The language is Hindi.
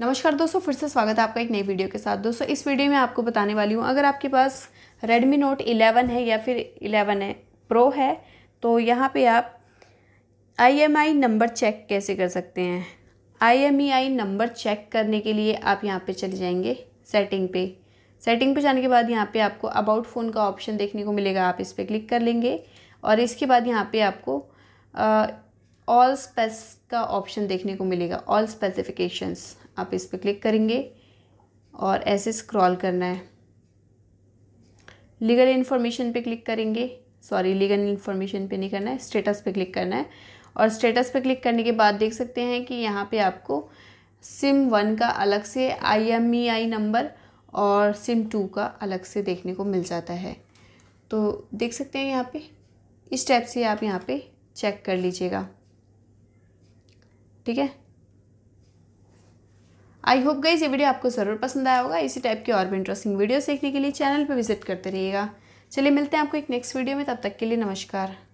नमस्कार दोस्तों फिर से स्वागत है आपका एक नई वीडियो के साथ दोस्तों इस वीडियो में आपको बताने वाली हूँ अगर आपके पास रेडमी नोट 11 है या फिर 11 है प्रो है तो यहाँ पे आप IMEI नंबर चेक कैसे कर सकते हैं IMEI नंबर चेक करने के लिए आप यहाँ पे चले जाएंगे सेटिंग पे सेटिंग पे जाने के बाद यहाँ पे आपको अबाउट फ़ोन का ऑप्शन देखने को मिलेगा आप इस पर क्लिक कर लेंगे और इसके बाद यहाँ पर आपको ऑल स्पेस का ऑप्शन देखने को मिलेगा ऑल स्पेसिफिकेशंस आप इस पर क्लिक करेंगे और ऐसे स्क्रॉल करना है लीगल इन्फॉर्मेशन पे क्लिक करेंगे सॉरी लीगल इन्फॉर्मेशन पे नहीं करना है स्टेटस पे क्लिक करना है और स्टेटस पे क्लिक करने के बाद देख सकते हैं कि यहाँ पे आपको सिम वन का अलग से I M E I number और सिम टू का अलग से देखने को मिल जाता है तो देख सकते हैं यहाँ पे इस टाइप से आप यहाँ पे चेक कर लीजिएगा ठीक है आई होप गई ये वीडियो आपको ज़रूर पसंद आया होगा इसी टाइप की और भी इंटरेस्टिंग वीडियोस देखने के लिए चैनल पर विजिट करते रहिएगा चलिए मिलते हैं आपको एक नेक्स्ट वीडियो में तब तक के लिए नमस्कार